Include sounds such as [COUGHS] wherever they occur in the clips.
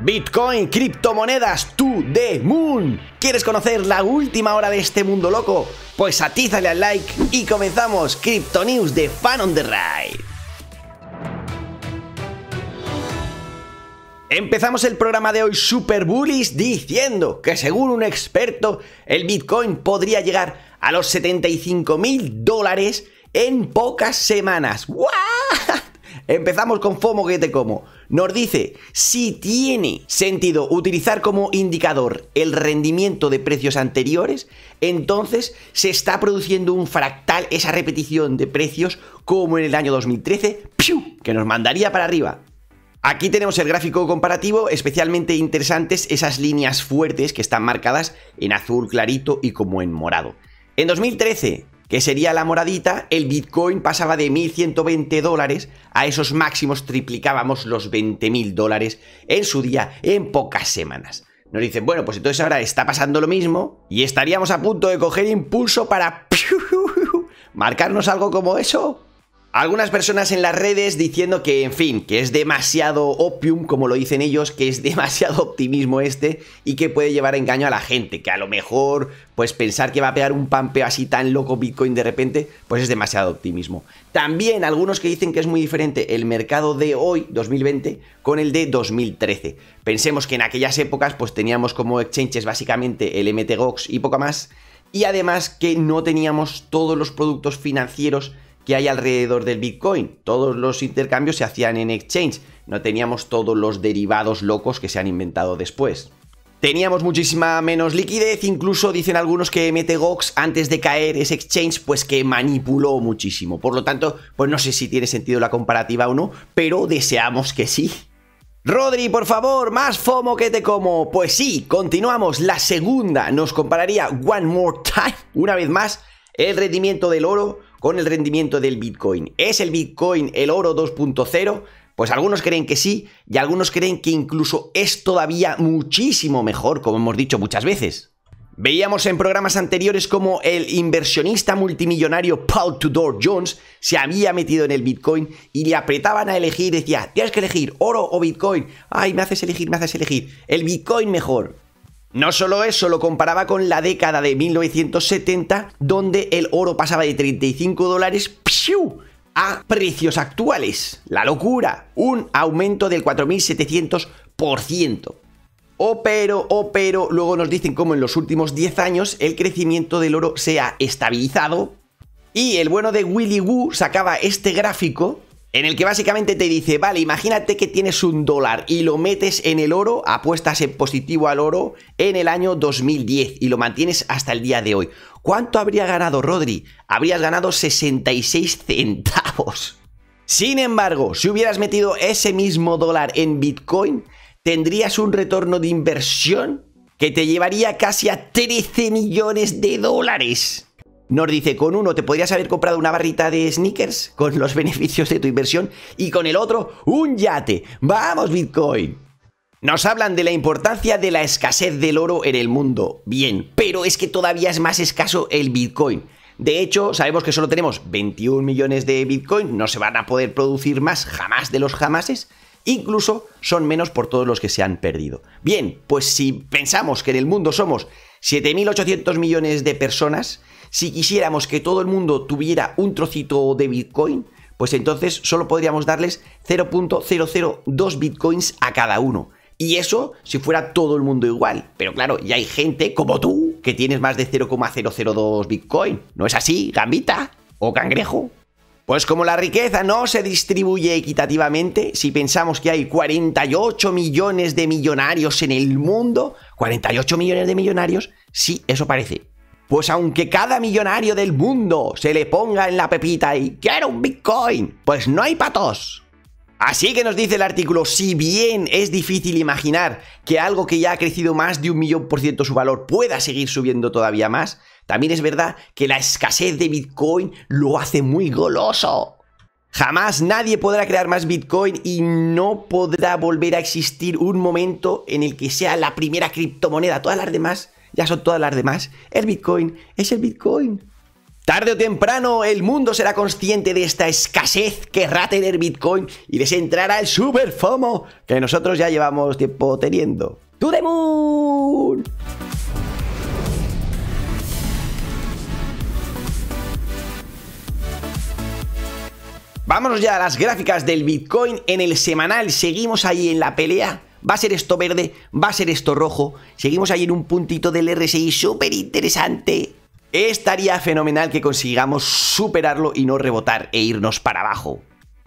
Bitcoin, criptomonedas, tú de Moon. ¿Quieres conocer la última hora de este mundo loco? Pues atízale al like y comenzamos Crypto News de Fan on the Ride. Empezamos el programa de hoy Super bullies diciendo que según un experto el Bitcoin podría llegar a los 75 mil dólares en pocas semanas. ¡Wow! Empezamos con FOMO que te como. Nos dice, si tiene sentido utilizar como indicador el rendimiento de precios anteriores, entonces se está produciendo un fractal, esa repetición de precios como en el año 2013, que nos mandaría para arriba. Aquí tenemos el gráfico comparativo, especialmente interesantes esas líneas fuertes que están marcadas en azul clarito y como en morado. En 2013, que sería la moradita, el Bitcoin pasaba de 1.120 dólares a esos máximos, triplicábamos los 20.000 dólares en su día, en pocas semanas. Nos dicen, bueno, pues entonces ahora está pasando lo mismo y estaríamos a punto de coger impulso para... [LAUGHS] ¿Marcarnos algo como eso? Algunas personas en las redes diciendo que, en fin, que es demasiado opium, como lo dicen ellos, que es [LAUGHS] demasiado optimismo este y que puede llevar engaño a la gente, que a lo mejor, pues pensar que va a pegar un pampeo así tan loco Bitcoin de repente, pues es demasiado optimismo. También algunos que dicen que es muy diferente el mercado de hoy, 2020, con el de 2013. Pensemos que en aquellas épocas, pues teníamos como exchanges básicamente el MTGOX y poco más, y además que no teníamos todos los productos financieros que hay alrededor del Bitcoin. Todos los intercambios se hacían en exchange, no teníamos todos los derivados locos que se han inventado después. Teníamos muchísima menos liquidez, incluso dicen algunos que MTGOX antes de caer ese exchange pues que manipuló muchísimo. Por lo tanto, pues no sé si tiene sentido la comparativa o no, pero deseamos que sí. Rodri, por favor, más FOMO que te como. Pues sí, continuamos. La segunda nos compararía One More Time, una vez más, el rendimiento del oro con el rendimiento del Bitcoin. ¿Es el Bitcoin el oro 2.0? Pues algunos creen que sí y algunos creen que incluso es todavía muchísimo mejor, como hemos dicho muchas veces. Veíamos en programas anteriores como el inversionista multimillonario Paul Tudor Jones se había metido en el Bitcoin y le apretaban a elegir, decía, tienes que elegir oro o Bitcoin. Ay, me haces elegir, me haces elegir. El Bitcoin mejor. No solo eso, lo comparaba con la década de 1970, donde el oro pasaba de 35 dólares a precios actuales. La locura, un aumento del 4.700%. O pero, o oh, pero, luego nos dicen cómo en los últimos 10 años el crecimiento del oro se ha estabilizado. Y el bueno de Willy Woo sacaba este gráfico en el que básicamente te dice, vale, imagínate que tienes un dólar y lo metes en el oro, apuestas en positivo al oro en el año 2010 y lo mantienes hasta el día de hoy. ¿Cuánto habría ganado Rodri? Habrías ganado 66 centavos. Sin embargo, si hubieras metido ese mismo dólar en Bitcoin, tendrías un retorno de inversión que te llevaría casi a 13 millones de dólares. Nos dice, con uno te podrías haber comprado una barrita de sneakers con los beneficios de tu inversión y con el otro un yate. ¡Vamos, Bitcoin! Nos hablan de la importancia de la escasez del oro en el mundo. Bien, pero es que todavía es más escaso el Bitcoin. De hecho, sabemos que solo tenemos 21 millones de Bitcoin, no se van a poder producir más jamás de los jamases. Incluso son menos por todos los que se han perdido. Bien, pues si pensamos que en el mundo somos 7.800 millones de personas, si quisiéramos que todo el mundo tuviera un trocito de Bitcoin, pues entonces solo podríamos darles 0.002 Bitcoins a cada uno. Y eso si fuera todo el mundo igual. Pero claro, ya hay gente como tú que tienes más de 0,002 Bitcoin. ¿No es así, gambita? ¿O cangrejo? Pues como la riqueza no se distribuye equitativamente, si pensamos que hay 48 millones de millonarios en el mundo, 48 millones de millonarios, sí, eso parece, pues aunque cada millonario del mundo se le ponga en la pepita y quiera un Bitcoin, pues no hay patos. Así que nos dice el artículo, si bien es difícil imaginar que algo que ya ha crecido más de un millón por ciento su valor pueda seguir subiendo todavía más, también es verdad que la escasez de Bitcoin lo hace muy goloso. Jamás nadie podrá crear más Bitcoin y no podrá volver a existir un momento en el que sea la primera criptomoneda. Todas las demás ya son todas las demás. El Bitcoin es el Bitcoin. Tarde o temprano el mundo será consciente de esta escasez, querrá tener Bitcoin y les entrará el super FOMO que nosotros ya llevamos tiempo teniendo. ¡To Vámonos ya a las gráficas del Bitcoin en el semanal. Seguimos ahí en la pelea va a ser esto verde, va a ser esto rojo. Seguimos ahí en un puntito del RSI súper interesante. Estaría fenomenal que consigamos superarlo y no rebotar e irnos para abajo.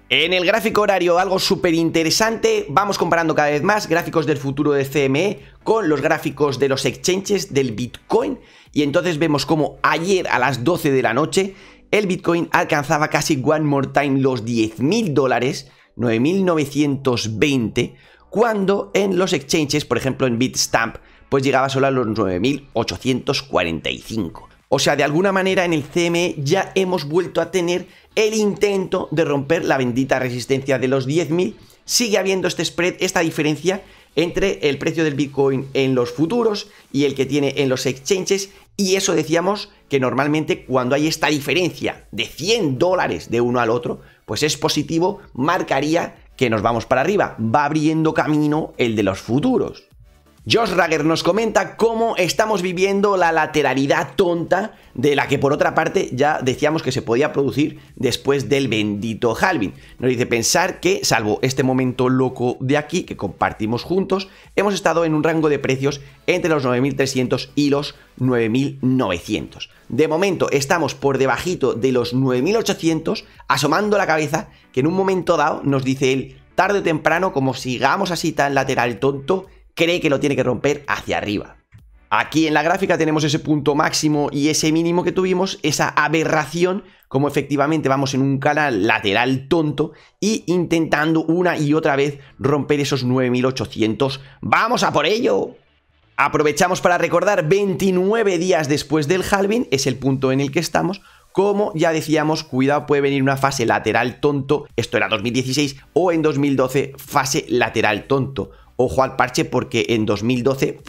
En el gráfico horario, algo súper interesante, vamos comparando cada vez más gráficos del futuro de CME con los gráficos de los exchanges del Bitcoin y entonces vemos como ayer a las 12 de la noche el Bitcoin alcanzaba casi one more time los 10.000 dólares, 9.920 cuando en los exchanges, por ejemplo en Bitstamp, pues llegaba solo a los 9.845. O sea, de alguna manera en el CME ya hemos vuelto a tener el intento de romper la bendita resistencia de los 10.000. Sigue habiendo este spread, esta diferencia entre el precio del Bitcoin en los futuros y el que tiene en los exchanges. Y eso decíamos que normalmente cuando hay esta diferencia de 100 dólares de uno al otro, pues es positivo, marcaría que nos vamos para arriba, va abriendo camino el de los futuros. Josh Rager nos comenta cómo estamos viviendo la lateralidad tonta de la que por otra parte ya decíamos que se podía producir después del bendito Halvin. Nos dice pensar que, salvo este momento loco de aquí que compartimos juntos, hemos estado en un rango de precios entre los 9.300 y los 9.900. De momento estamos por debajito de los 9.800, asomando la cabeza, que en un momento dado nos dice él, tarde o temprano, como sigamos así tan lateral tonto, cree que lo tiene que romper hacia arriba. Aquí en la gráfica tenemos ese punto máximo y ese mínimo que tuvimos, esa aberración, como efectivamente vamos en un canal lateral tonto y intentando una y otra vez romper esos 9800. ¡Vamos a por ello! Aprovechamos para recordar 29 días después del halving, es el punto en el que estamos, como ya decíamos, cuidado, puede venir una fase lateral tonto, esto era 2016, o en 2012, fase lateral tonto ojo al parche porque en 2012,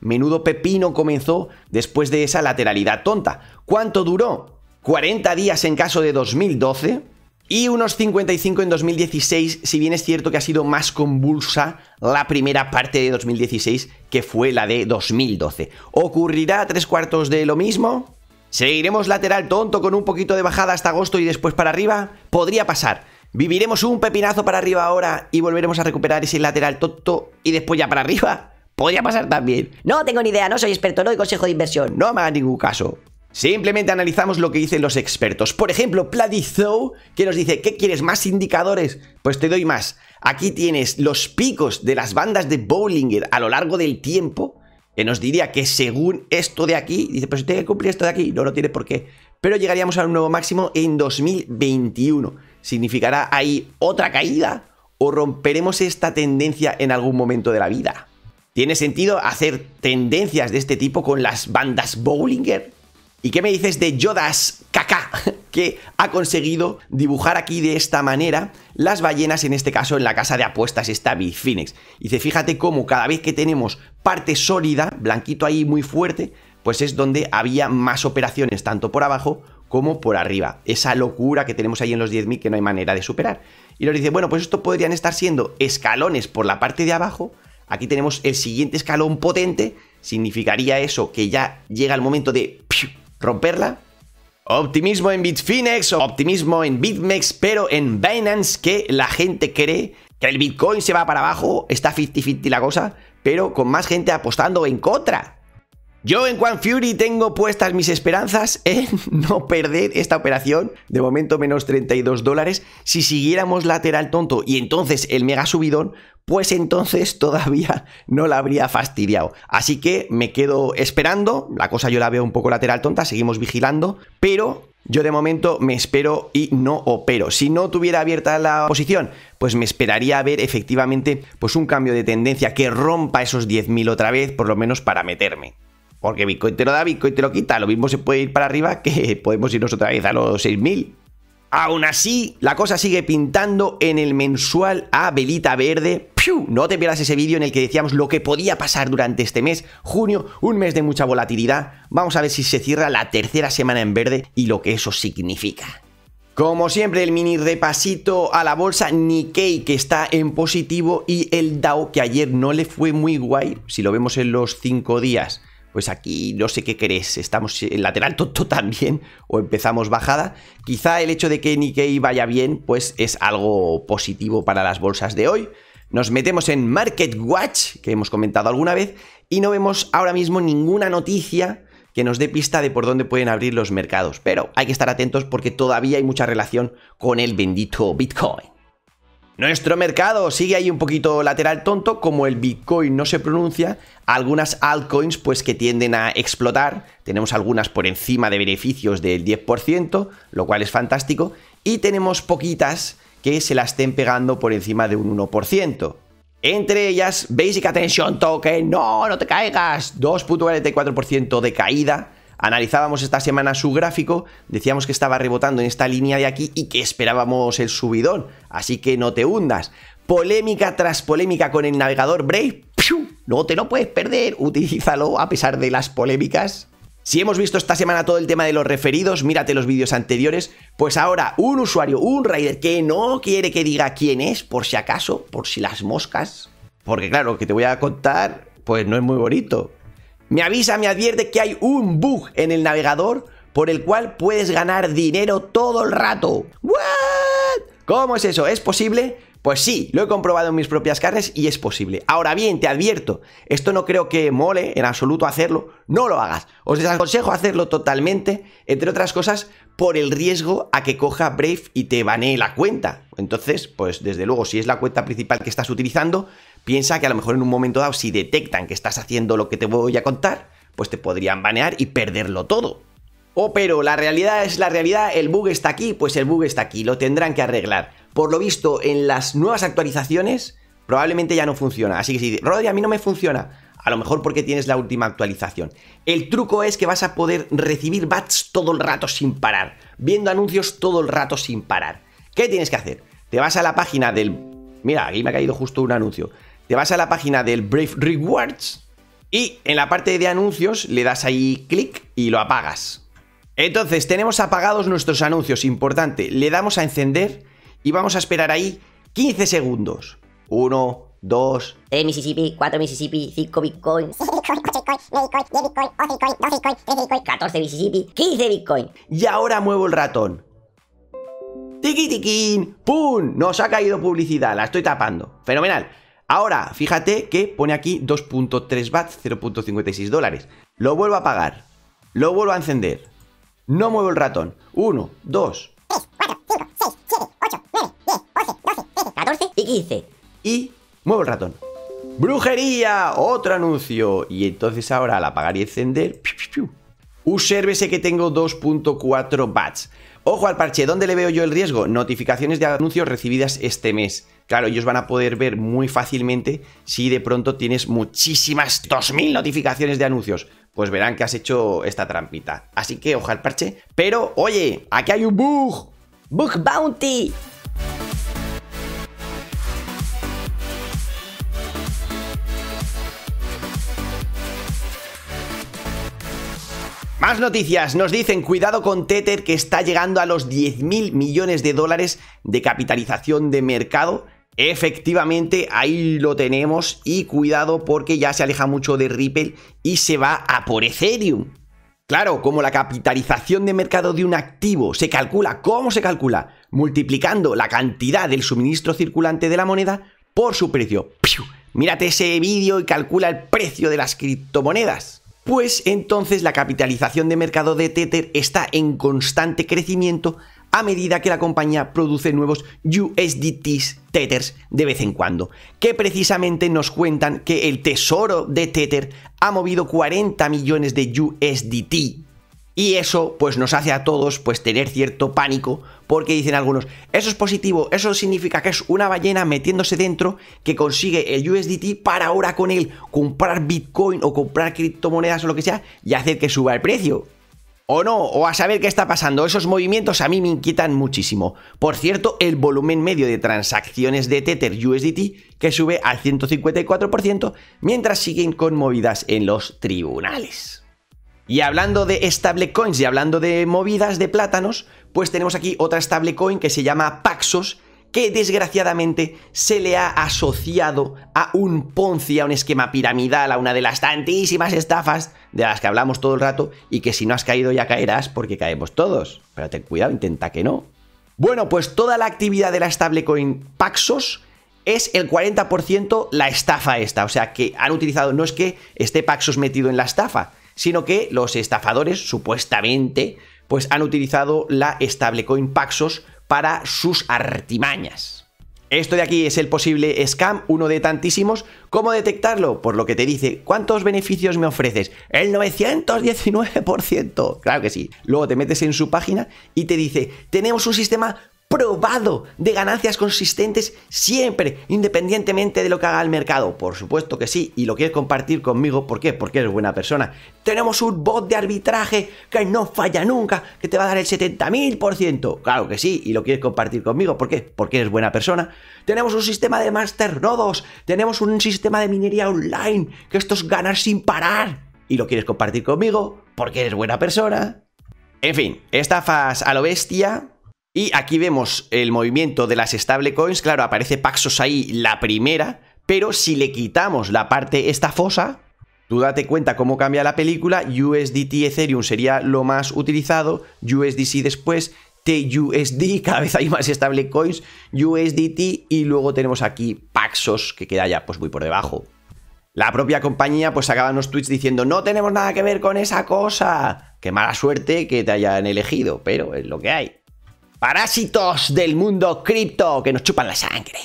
menudo pepino comenzó después de esa lateralidad tonta. ¿Cuánto duró? 40 días en caso de 2012 y unos 55 en 2016, si bien es cierto que ha sido más convulsa la primera parte de 2016 que fue la de 2012. ¿Ocurrirá tres cuartos de lo mismo? ¿Seguiremos lateral tonto con un poquito de bajada hasta agosto y después para arriba? Podría pasar. Viviremos un pepinazo para arriba ahora y volveremos a recuperar ese lateral tonto y después ya para arriba. [LAUGHS] Podría pasar también. No tengo ni idea, no soy experto, no doy consejo de inversión. No me haga ningún caso. Simplemente analizamos lo que dicen los expertos. Por ejemplo, Pladizo, que nos dice, ¿qué quieres? ¿Más indicadores? Pues te doy más. Aquí tienes los picos de las bandas de Bollinger a lo largo del tiempo, que nos diría que según esto de aquí, dice, pues si tiene que cumplir esto de aquí, no lo tiene por qué. Pero llegaríamos a un nuevo máximo en 2021. ¿Significará ahí otra caída? ¿O romperemos esta tendencia en algún momento de la vida? ¿Tiene sentido hacer tendencias de este tipo con las bandas Bowlinger? ¿Y qué me dices de Jodas Kaká, [LAUGHS] que ha conseguido dibujar aquí de esta manera las ballenas, en este caso en la casa de apuestas está Phoenix? Dice, fíjate cómo cada vez que tenemos parte sólida, blanquito ahí muy fuerte, pues es donde había más operaciones, tanto por abajo como por arriba. Esa locura que tenemos ahí en los 10.000 que no hay manera de superar. Y nos dice, bueno, pues esto podrían estar siendo escalones por la parte de abajo. Aquí tenemos el siguiente escalón potente. Significaría eso que ya llega el momento de romperla. Optimismo en Bitfinex, optimismo en Bitmex, pero en Binance que la gente cree que el Bitcoin se va para abajo, está 50-50 la cosa, pero con más gente apostando en contra. Yo en Juan Fury tengo puestas mis esperanzas en [LAUGHS] no perder esta operación. De momento menos 32 dólares. Si siguiéramos lateral tonto y entonces el mega subidón, pues entonces todavía [LAUGHS] no la habría fastidiado. Así que me quedo esperando. La cosa yo la veo un poco lateral tonta, seguimos vigilando. Pero yo de momento me espero y no opero. Si no tuviera abierta la posición, pues me esperaría a ver efectivamente pues un cambio de tendencia que rompa esos 10.000 otra vez, por lo menos para meterme. Porque Bitcoin te lo da, Bitcoin te lo quita. Lo mismo se puede ir para arriba que [LAUGHS] podemos irnos otra vez a los 6.000. Aún así, la cosa sigue pintando en el mensual a velita verde. No te pierdas ese vídeo en el que decíamos lo que podía pasar durante este mes, junio, un mes de mucha volatilidad. Vamos a ver si se cierra la tercera semana en verde y lo que eso significa. Como siempre, el mini repasito a la bolsa Nikkei que está en positivo y el Dow que ayer no le fue muy guay, si lo vemos en los 5 días pues aquí no sé qué crees, estamos en lateral tonto [LAUGHS] también o empezamos bajada. Quizá el hecho de que Nikkei vaya bien, pues es algo positivo para las bolsas de hoy. Nos metemos en Market Watch, que hemos comentado alguna vez, y no vemos ahora mismo ninguna noticia que nos dé pista de por dónde pueden abrir los mercados. Pero hay que estar atentos porque todavía hay mucha relación con el bendito Bitcoin. Nuestro mercado sigue ahí un poquito lateral tonto, como el Bitcoin no se pronuncia, algunas altcoins pues que tienden a explotar, tenemos algunas por encima de beneficios del 10%, lo cual es fantástico, y tenemos poquitas que se la estén pegando por encima de un 1%. Entre ellas, Basic Attention Token, no, no te caigas, 2.44% de caída, analizábamos esta semana su gráfico, decíamos que estaba rebotando en esta línea de aquí y que esperábamos el subidón, así que no te hundas. Polémica tras polémica con el navegador Brave, ¡piu! no te lo puedes perder, utilízalo a pesar de las polémicas. Si hemos visto esta semana todo el tema de los referidos, mírate los vídeos anteriores, pues ahora un usuario, un raider que no quiere que diga quién es, por si acaso, por si las moscas, porque claro, lo que te voy a contar, pues no es muy bonito, me avisa, me advierte que hay un bug en el navegador por el cual puedes ganar dinero todo el rato. ¿What? ¿Cómo es eso? ¿Es posible? Pues sí, lo he comprobado en mis propias carnes y es posible. Ahora bien, te advierto, esto no creo que mole en absoluto hacerlo, no lo hagas. Os desaconsejo hacerlo totalmente, entre otras cosas, por el riesgo a que coja Brave y te banee la cuenta. Entonces, pues desde luego, si es la cuenta principal que estás utilizando, Piensa que a lo mejor en un momento dado, si detectan que estás haciendo lo que te voy a contar, pues te podrían banear y perderlo todo. Oh, pero la realidad es la realidad, el bug está aquí, pues el bug está aquí, lo tendrán que arreglar. Por lo visto, en las nuevas actualizaciones probablemente ya no funciona. Así que si Rodri, a mí no me funciona, a lo mejor porque tienes la última actualización. El truco es que vas a poder recibir bats todo el rato sin parar, viendo anuncios todo el rato sin parar. ¿Qué tienes que hacer? Te vas a la página del... Mira, aquí me ha caído justo un anuncio te vas a la página del Brave Rewards y en la parte de anuncios le das ahí clic y lo apagas. Entonces tenemos apagados nuestros anuncios, importante. Le damos a encender y vamos a esperar ahí 15 segundos. 1, 2, 3 Mississippi, 4 Mississippi, 5 Bitcoin, 14 Mississippi, 15 Bitcoin. Y ahora muevo el ratón. Tiki tiquín, pum, nos ha caído publicidad, la estoy tapando. Fenomenal. Ahora, fíjate que pone aquí 2.3 watts, 0.56 dólares. Lo vuelvo a apagar. Lo vuelvo a encender. No muevo el ratón. 1, 2, 3, 4, 5, 6, 7, 8, 9, 10, 11, 12, 13, 14 y 15. Y muevo el ratón. ¡Brujería! Otro anuncio. Y entonces ahora al apagar y encender... Usérvese que tengo 2.4 watts. Ojo al parche, ¿dónde le veo yo el riesgo? Notificaciones de anuncios recibidas este mes claro, ellos van a poder ver muy fácilmente si de pronto tienes muchísimas 2.000 notificaciones de anuncios. Pues verán que has hecho esta trampita. Así que ojalá parche. Pero, oye, aquí hay un bug. Bug Bounty. Más noticias, nos dicen cuidado con Tether que está llegando a los 10.000 millones de dólares de capitalización de mercado Efectivamente, ahí lo tenemos y cuidado porque ya se aleja mucho de Ripple y se va a por Ethereum. Claro, como la capitalización de mercado de un activo se calcula, ¿cómo se calcula? Multiplicando la cantidad del suministro circulante de la moneda por su precio. ¡Piu! Mírate ese vídeo y calcula el precio de las criptomonedas. Pues entonces la capitalización de mercado de Tether está en constante crecimiento a medida que la compañía produce nuevos USDTs Tethers de vez en cuando, que precisamente nos cuentan que el tesoro de Tether ha movido 40 millones de USDT. Y eso pues nos hace a todos pues tener cierto pánico porque dicen algunos, eso es positivo, eso significa que es una ballena metiéndose dentro que consigue el USDT para ahora con él comprar Bitcoin o comprar criptomonedas o lo que sea y hacer que suba el precio. O no, o a saber qué está pasando. Esos movimientos a mí me inquietan muchísimo. Por cierto, el volumen medio de transacciones de Tether USDT que sube al 154% mientras siguen con movidas en los tribunales. Y hablando de stablecoins y hablando de movidas de plátanos, pues tenemos aquí otra stablecoin que se llama Paxos que desgraciadamente se le ha asociado a un Ponzi, a un esquema piramidal, a una de las tantísimas estafas de las que hablamos todo el rato y que si no has caído ya caerás porque caemos todos. Pero ten cuidado, intenta que no. Bueno, pues toda la actividad de la stablecoin Paxos es el 40% la estafa esta, o sea que han utilizado, no es que esté Paxos metido en la estafa, sino que los estafadores supuestamente pues han utilizado la stablecoin Paxos para sus artimañas. Esto de aquí es el posible scam, uno de tantísimos. ¿Cómo detectarlo? Por lo que te dice, ¿cuántos beneficios me ofreces? El 919%. Claro que sí. Luego te metes en su página y te dice, tenemos un sistema probado de ganancias consistentes siempre, independientemente de lo que haga el mercado. Por supuesto que sí, y lo quieres compartir conmigo, ¿por qué? Porque eres buena persona. Tenemos un bot de arbitraje que no falla nunca, que te va a dar el 70.000%. Claro que sí, y lo quieres compartir conmigo, ¿por qué? Porque eres buena persona. Tenemos un sistema de master nodos tenemos un sistema de minería online, que esto es ganar sin parar. Y lo quieres compartir conmigo, porque eres buena persona. En fin, estafas a lo bestia, y aquí vemos el movimiento de las stablecoins, claro, aparece Paxos ahí la primera, pero si le quitamos la parte estafosa, Tú date cuenta cómo cambia la película, USDT Ethereum sería lo más utilizado, USDC después, TUSD, [LAUGHS] cada vez hay más stablecoins, USDT y luego tenemos aquí Paxos, que queda ya pues muy por debajo. La propia compañía pues sacaba unos tweets diciendo no tenemos nada que ver con esa cosa. Qué mala suerte que te hayan elegido, pero es lo que hay. Parásitos del mundo cripto que nos chupan la sangre.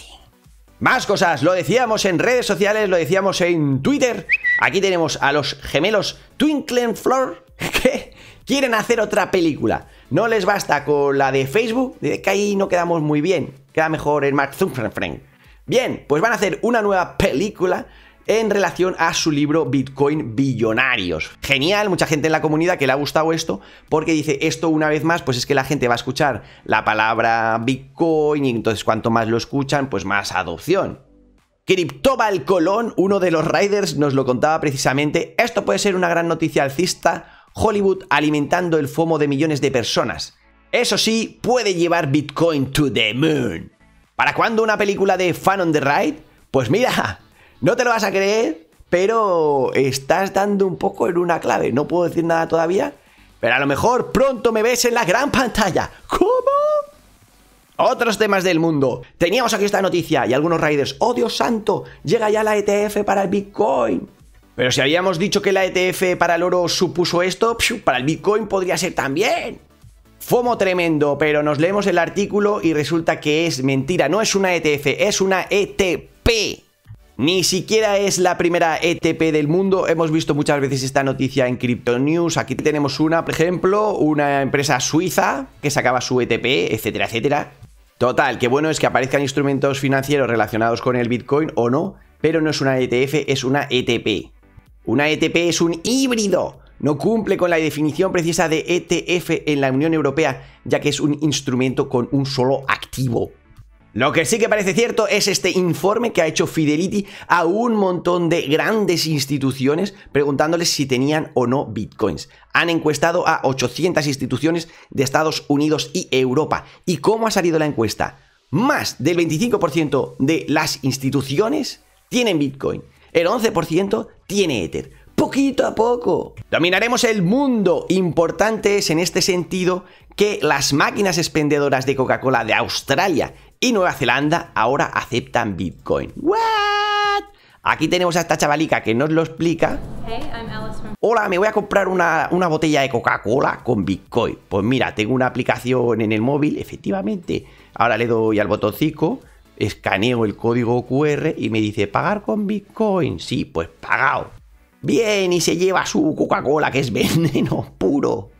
Más cosas, lo decíamos en redes sociales, lo decíamos en Twitter. Aquí tenemos a los gemelos Twinklen Floor [LAUGHS] que quieren hacer otra película. No les basta con la de Facebook, de que ahí no quedamos muy bien. Queda mejor el Mark Zuckerberg. Bien, pues van a hacer una nueva película en relación a su libro Bitcoin Billonarios. Genial, mucha gente en la comunidad que le ha gustado esto, porque dice esto una vez más, pues es que la gente va a escuchar la palabra Bitcoin y entonces cuanto más lo escuchan, pues más adopción. Cryptobal Colón, uno de los riders, nos lo contaba precisamente, esto puede ser una gran noticia alcista, Hollywood alimentando el FOMO de millones de personas. Eso sí, puede llevar Bitcoin to the moon. ¿Para cuándo una película de Fan on the Ride? Pues mira, no te lo vas a creer, pero estás dando un poco en una clave. No puedo decir nada todavía, pero a lo mejor pronto me ves en la gran pantalla. ¿Cómo? Otros temas del mundo. Teníamos aquí esta noticia y algunos riders. ¡Oh, Dios santo! Llega ya la ETF para el Bitcoin. Pero si habíamos dicho que la ETF para el oro supuso esto, para el Bitcoin podría ser también. FOMO tremendo, pero nos leemos el artículo y resulta que es mentira. No es una ETF, es una ETP. Ni siquiera es la primera ETP del mundo, hemos visto muchas veces esta noticia en Crypto News, aquí tenemos una, por ejemplo, una empresa suiza que sacaba su ETP, etcétera, etcétera. Total, qué bueno es que aparezcan instrumentos financieros relacionados con el Bitcoin o no, pero no es una ETF, es una ETP. Una ETP es un híbrido, no cumple con la definición precisa de ETF en la Unión Europea, ya que es un instrumento con un solo activo. Lo que sí que parece cierto es este informe que ha hecho Fidelity a un montón de grandes instituciones preguntándoles si tenían o no bitcoins. Han encuestado a 800 instituciones de Estados Unidos y Europa. ¿Y cómo ha salido la encuesta? Más del 25% de las instituciones tienen bitcoin. El 11% tiene Ether poquito a poco. Dominaremos el mundo. Importante es en este sentido que las máquinas expendedoras de Coca-Cola de Australia y Nueva Zelanda ahora aceptan Bitcoin. ¿What? Aquí tenemos a esta chavalica que nos lo explica. Hola, me voy a comprar una, una botella de Coca-Cola con Bitcoin. Pues mira, tengo una aplicación en el móvil, efectivamente. Ahora le doy al botoncito, escaneo el código QR y me dice pagar con Bitcoin. Sí, pues pagado. Bien, y se lleva su Coca-Cola, que es [LAUGHS] veneno puro.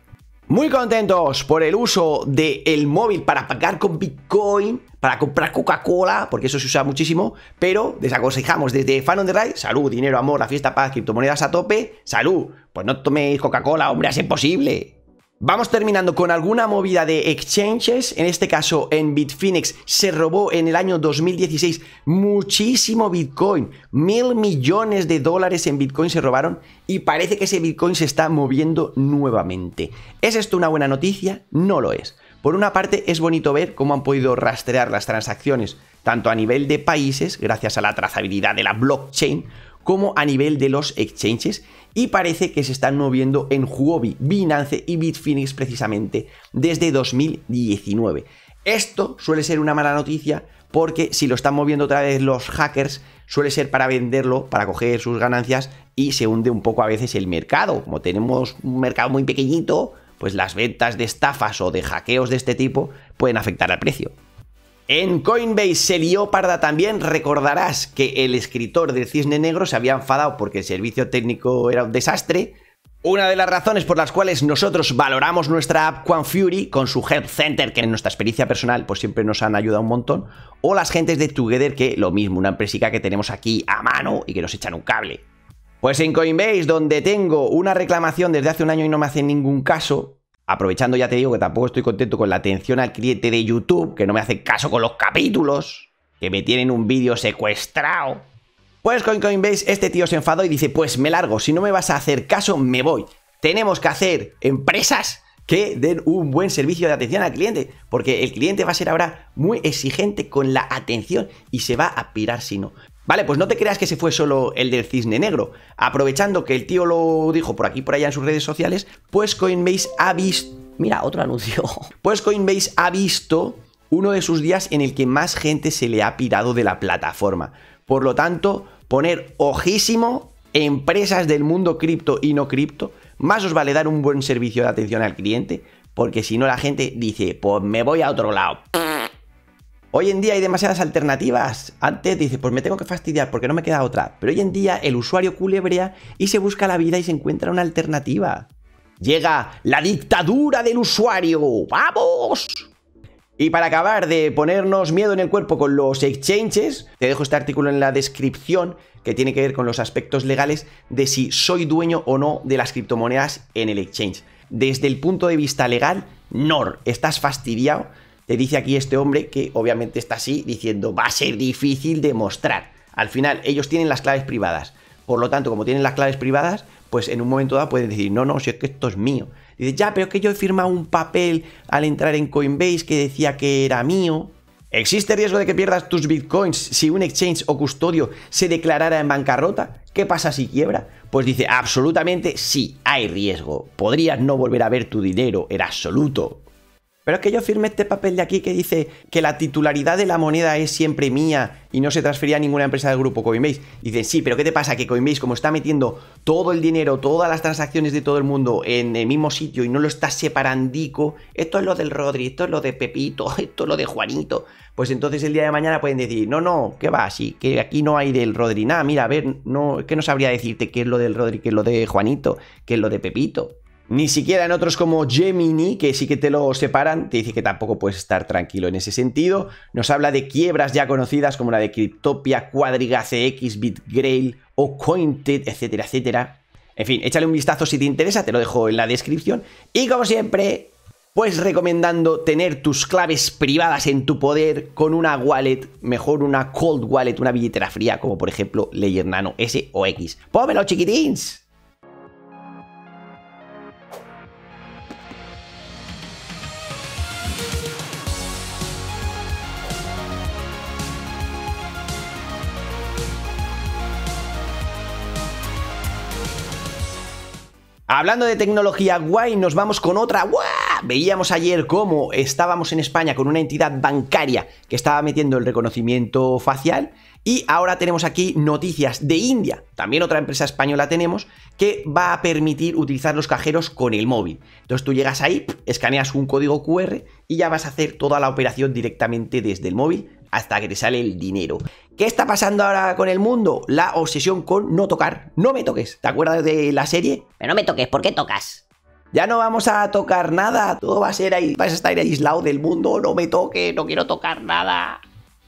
Muy contentos por el uso del el móvil para pagar con Bitcoin, para comprar Coca-Cola, porque eso se usa muchísimo, pero desaconsejamos desde Fan on the Ride, salud, dinero, amor, la fiesta, paz, criptomonedas a tope, salud, pues no toméis Coca-Cola, hombre, es imposible. Vamos terminando con alguna movida de exchanges, en este caso en Bitfinex se robó en el año 2016 muchísimo Bitcoin, mil millones de dólares en Bitcoin se robaron y parece que ese Bitcoin se está moviendo nuevamente. ¿Es esto una buena noticia? No lo es. Por una parte es bonito ver cómo han podido rastrear las transacciones, tanto a nivel de países, gracias a la trazabilidad de la blockchain, como a nivel de los exchanges y parece que se están moviendo en Huobi, Binance y Bitfinex precisamente desde 2019. Esto suele ser una mala noticia porque si lo están moviendo otra vez los hackers suele ser para venderlo, para coger sus ganancias y se hunde un poco a veces el mercado. Como tenemos un mercado muy pequeñito, pues las ventas de estafas o de hackeos de este tipo pueden afectar al precio. En Coinbase se lió parda también. Recordarás que el escritor del Cisne Negro se había enfadado porque el servicio técnico era un desastre. Una de las razones por las cuales nosotros valoramos nuestra app Fury con su Help Center, que en nuestra experiencia personal pues siempre nos han ayudado un montón, o las gentes de Together, que lo mismo, una empresa que tenemos aquí a mano y que nos echan un cable. Pues en Coinbase, donde tengo una reclamación desde hace un año y no me hacen ningún caso, Aprovechando ya te digo que tampoco estoy contento con la atención al cliente de YouTube, que no me hace caso con los capítulos, que me tienen un vídeo secuestrado. Pues con Coinbase este tío se enfadó y dice, pues me largo, si no me vas a hacer caso, me voy. Tenemos que hacer empresas que den un buen servicio de atención al cliente, porque el cliente va a ser ahora muy exigente con la atención y se va a pirar si no. Vale, pues no te creas que se fue solo el del cisne negro. Aprovechando que el tío lo dijo por aquí por allá en sus redes sociales, pues Coinbase ha visto... Mira, otro anuncio. [LAUGHS] Pues Coinbase ha visto uno de sus días en el que más gente se le ha pirado de la plataforma. Por lo tanto, poner ojísimo empresas del mundo cripto y no cripto, más os vale dar un buen servicio de atención al cliente, porque si no la gente dice, pues me voy a otro lado. Hoy en día hay demasiadas alternativas. Antes dices, pues me tengo que fastidiar porque no me queda otra. Pero hoy en día el usuario culebrea y se busca la vida y se encuentra una alternativa. Llega la dictadura del usuario. ¡Vamos! Y para acabar de ponernos miedo en el cuerpo con los exchanges, te dejo este artículo en la descripción que tiene que ver con los aspectos legales de si soy dueño o no de las criptomonedas en el exchange. Desde el punto de vista legal, NOR, estás fastidiado te dice aquí este hombre que obviamente está así diciendo va a ser difícil demostrar. Al final ellos tienen las claves privadas. Por lo tanto, como tienen las claves privadas, pues en un momento dado pueden decir, no, no, si es que esto es mío. Dice, ya, pero es que yo he firmado un papel al entrar en Coinbase que decía que era mío. ¿Existe riesgo de que pierdas tus bitcoins si un exchange o custodio se declarara en bancarrota? ¿Qué pasa si quiebra? Pues dice, absolutamente sí, hay riesgo. Podrías no volver a ver tu dinero en absoluto. Pero es que yo firme este papel de aquí que dice que la titularidad de la moneda es siempre mía y no se transfería a ninguna empresa del grupo Coinbase. Dicen, sí, pero ¿qué te pasa? Que Coinbase, como está metiendo todo el dinero, todas las transacciones de todo el mundo en el mismo sitio y no lo está separandico, esto es lo del Rodri, esto es lo de Pepito, [LAUGHS] esto es lo de Juanito. Pues entonces el día de mañana pueden decir, no, no, ¿qué va? así, que aquí no hay del Rodri. Nada, mira, a ver, no, que no sabría decirte qué es lo del Rodri, qué es lo de Juanito, qué es lo de Pepito. Ni siquiera en otros como Gemini, que sí que te lo separan, te dice que tampoco puedes estar tranquilo en ese sentido. Nos habla de quiebras ya conocidas como la de Cryptopia, Quadriga, CX, BitGrail o Cointed, etcétera, etcétera. En fin, échale un vistazo si te interesa, te lo dejo en la descripción. Y como siempre, pues recomendando tener tus claves privadas en tu poder con una wallet, mejor una cold wallet, una billetera fría, como por ejemplo Ledger Nano S o X. ¡Pómelo, chiquitins! Hablando de tecnología guay, nos vamos con otra. Veíamos ayer cómo estábamos en España con una entidad bancaria que estaba metiendo el reconocimiento facial. Y ahora tenemos aquí noticias de India, también otra empresa española tenemos, que va a permitir utilizar los cajeros con el móvil. Entonces tú llegas ahí, escaneas un código QR y ya vas a hacer toda la operación directamente desde el móvil hasta que te sale el dinero. ¿Qué está pasando ahora con el mundo? La obsesión con no tocar. No me toques. ¿Te acuerdas de la serie? Pero no me toques, ¿por qué tocas? Ya no vamos a tocar nada, todo va a ser ahí, vas a estar aislado del mundo, no me toque, no quiero tocar nada.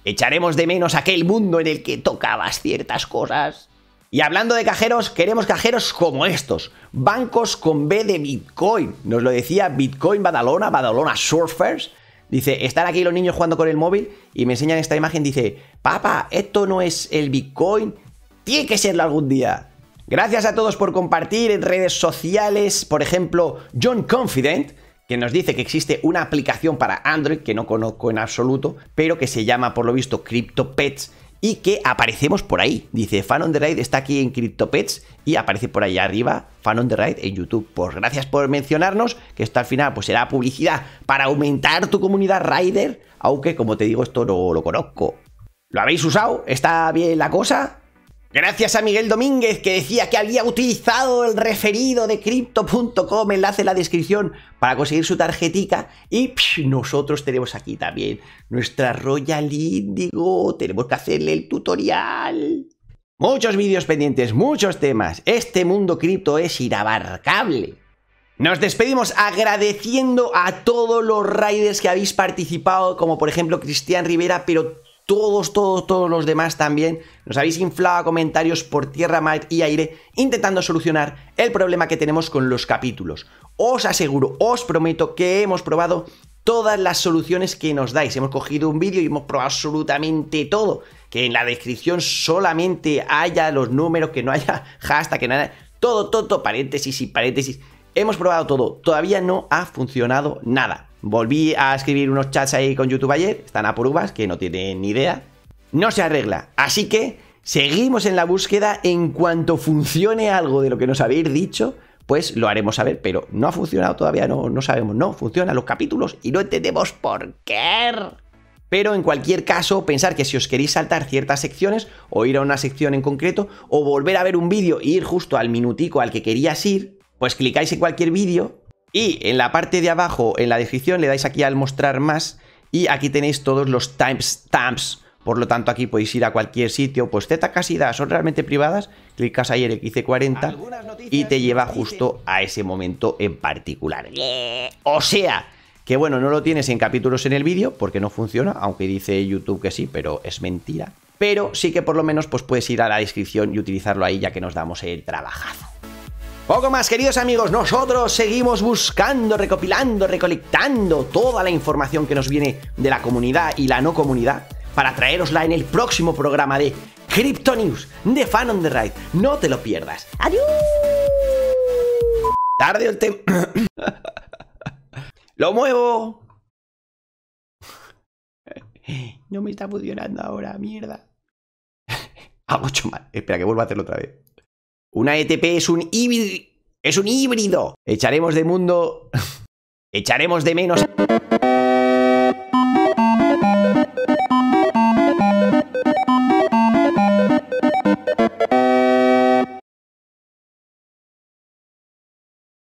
Echaremos de menos aquel mundo en el que tocabas ciertas cosas. Y hablando de cajeros, queremos cajeros como estos, bancos con B de Bitcoin. Nos lo decía Bitcoin Badalona, Badalona Surfers, Dice, están aquí los niños jugando con el móvil y me enseñan esta imagen. Dice, papá, esto no es el Bitcoin. Tiene que serlo algún día. Gracias a todos por compartir en redes sociales. Por ejemplo, John Confident, que nos dice que existe una aplicación para Android que no conozco en absoluto, pero que se llama por lo visto CryptoPets y que aparecemos por ahí. Dice Fan on the Ride está aquí en CryptoPets y aparece por ahí arriba Fan on the Ride en YouTube. Pues gracias por mencionarnos, que esto al final pues será publicidad para aumentar tu comunidad Rider, aunque como te digo esto no lo conozco. ¿Lo habéis usado? ¿Está bien la cosa? Gracias a Miguel Domínguez que decía que había utilizado el referido de crypto.com, enlace en la descripción, para conseguir su tarjetica. Y nosotros tenemos aquí también nuestra Royal Indigo. Tenemos que hacerle el tutorial. Muchos vídeos pendientes, muchos temas. Este mundo cripto es inabarcable. Nos despedimos agradeciendo a todos los raiders que habéis participado, como por ejemplo Cristian Rivera, pero todos, todos, todos los demás también, nos habéis inflado a comentarios por tierra, mar y aire intentando solucionar el problema que tenemos con los capítulos. Os aseguro, os prometo que hemos probado todas las soluciones que nos dais. Hemos cogido un vídeo y hemos probado absolutamente todo. Que en la descripción solamente haya los números, que no haya [LAUGHS] hashtag, que nada, todo, todo, paréntesis y paréntesis. Hemos probado todo. Todavía no ha funcionado nada. Volví a escribir unos chats ahí con YouTube ayer, están a por uvas, que no tienen ni idea. No se arregla, así que seguimos en la búsqueda. En cuanto funcione algo de lo que nos habéis dicho, pues lo haremos saber, pero no ha funcionado todavía, no, no sabemos, no, funcionan los capítulos y no entendemos por qué. Pero en cualquier caso, pensar que si os queréis saltar ciertas secciones o ir a una sección en concreto o volver a ver un vídeo e ir justo al minutico al que querías ir, pues clicáis en cualquier vídeo y en la parte de abajo, en la descripción, le dais aquí al mostrar más y aquí tenéis todos los timestamps. Por lo tanto, aquí podéis ir a cualquier sitio, pues Z DA son realmente privadas, clicas ahí en el XC40 y te lleva justo a ese momento en particular. O sea, que bueno, no lo tienes en capítulos en el vídeo porque no funciona, aunque dice YouTube que sí, pero es mentira. Pero sí que por lo menos pues puedes ir a la descripción y utilizarlo ahí ya que nos damos el trabajazo. Poco más, queridos amigos, nosotros seguimos buscando, recopilando, recolectando toda la información que nos viene de la comunidad y la no comunidad para traerosla en el próximo programa de Crypto News de Fan on the Ride. No te lo pierdas. Adiós. Tarde el tema. [COUGHS] lo muevo. No me está funcionando ahora, mierda. [LAUGHS] Hago mucho mal. Espera, que vuelva a hacerlo otra vez. Una ETP es un híbrido. Es un híbrido. Echaremos de mundo. [LAUGHS] Echaremos de menos.